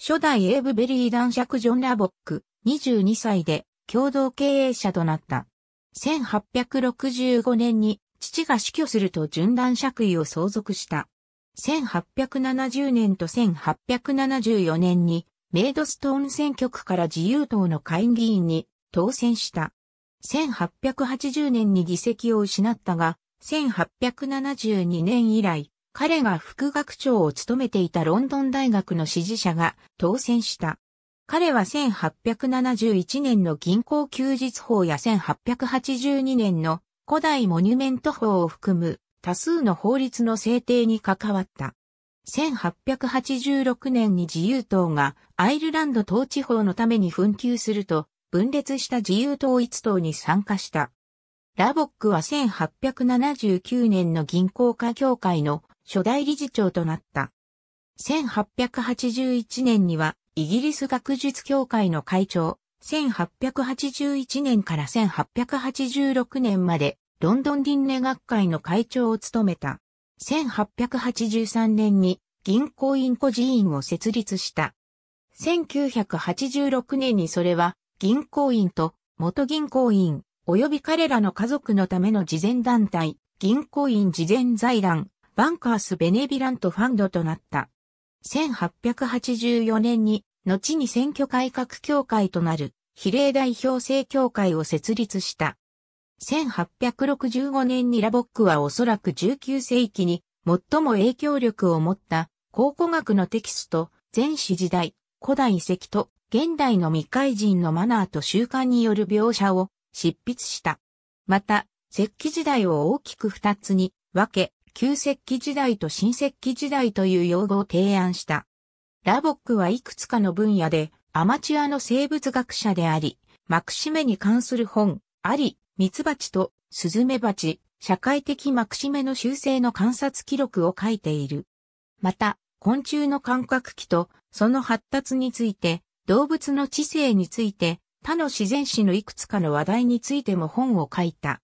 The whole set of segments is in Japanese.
初代エイブベリー男爵ジョン・ラボック、22歳で共同経営者となった。1865年に父が死去すると純男爵位を相続した。1870年と1874年にメイドストーン選挙区から自由党の下院議員に当選した。1880年に議席を失ったが、1872年以来、彼が副学長を務めていたロンドン大学の支持者が当選した。彼は1871年の銀行休日法や1882年の古代モニュメント法を含む多数の法律の制定に関わった。1886年に自由党がアイルランド統治法のために紛糾すると分裂した自由統一党に参加した。ラボックは1879年の銀行家協会の初代理事長となった。1881年にはイギリス学術協会の会長、1881年から1886年までロンドン輪廻学会の会長を務めた。1883年に銀行員個人員を設立した。1986年にそれは銀行員と元銀行員及び彼らの家族のための慈善団体、銀行員慈善財団バンカース・ベネビラント・ファンドとなった。1884年に、後に選挙改革協会となる、比例代表制協会を設立した。1865年にラボックはおそらく19世紀に最も影響力を持った考古学のテキスト、前史時代、古代遺跡と現代の未開人のマナーと習慣による描写を執筆した。また、石器時代を大きく二つに分け、旧石器時代と新石器時代という用語を提案した。ラボックはいくつかの分野でアマチュアの生物学者であり、マクシメに関する本、あり、ミツバチとスズメバチ、社会的マクシメの修正の観察記録を書いている。また、昆虫の感覚器とその発達について、動物の知性について、他の自然史のいくつかの話題についても本を書いた。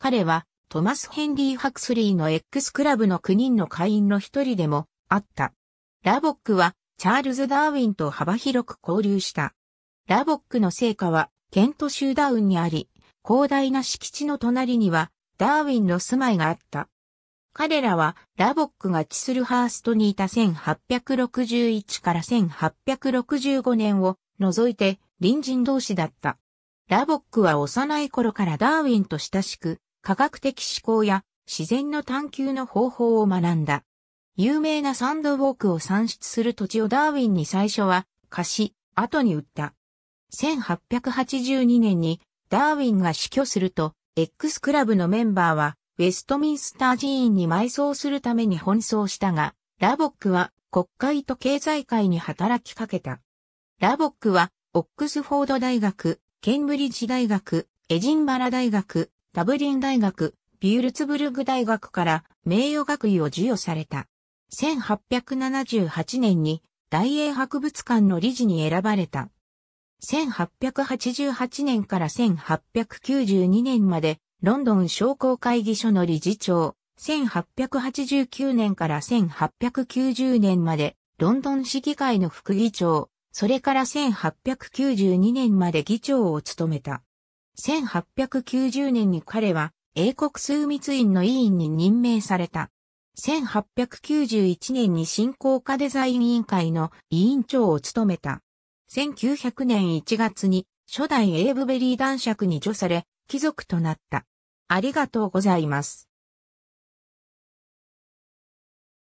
彼はトマス・ヘンリー・ハクスリーの X クラブの9人の会員の一人でもあった。ラボックはチャールズ・ダーウィンと幅広く交流した。ラボックの成果はケント州ダウンにあり、広大な敷地の隣にはダーウィンの住まいがあった。彼らはラボックがチスルハーストにいた1861から1865年を除いて隣人同士だった。ラボックは幼い頃からダーウィンと親しく、科学的思考や自然の探求の方法を学んだ。有名なサンドウォークを算出する土地をダーウィンに最初は貸し、後に売った。1882年にダーウィンが死去すると、X クラブのメンバーはウェストミンスター寺院に埋葬するために奔走したが、ラボックは国会と経済界に働きかけた。ラボックはオックスフォード大学、ケンブリッジ大学、エジンバラ大学、ダブリン大学、ビュールツブルグ大学から名誉学位を授与された。1878年に大英博物館の理事に選ばれた。1888年から1892年までロンドン商工会議所の理事長。1889年から1890年までロンドン市議会の副議長。それから1892年まで議長を務めた。1890年に彼は英国枢密院の委員に任命された。1891年に振興家デザイン委員会の委員長を務めた。1900年1月に初代エイブベリー男爵に除され、貴族となった。ありがとうございます。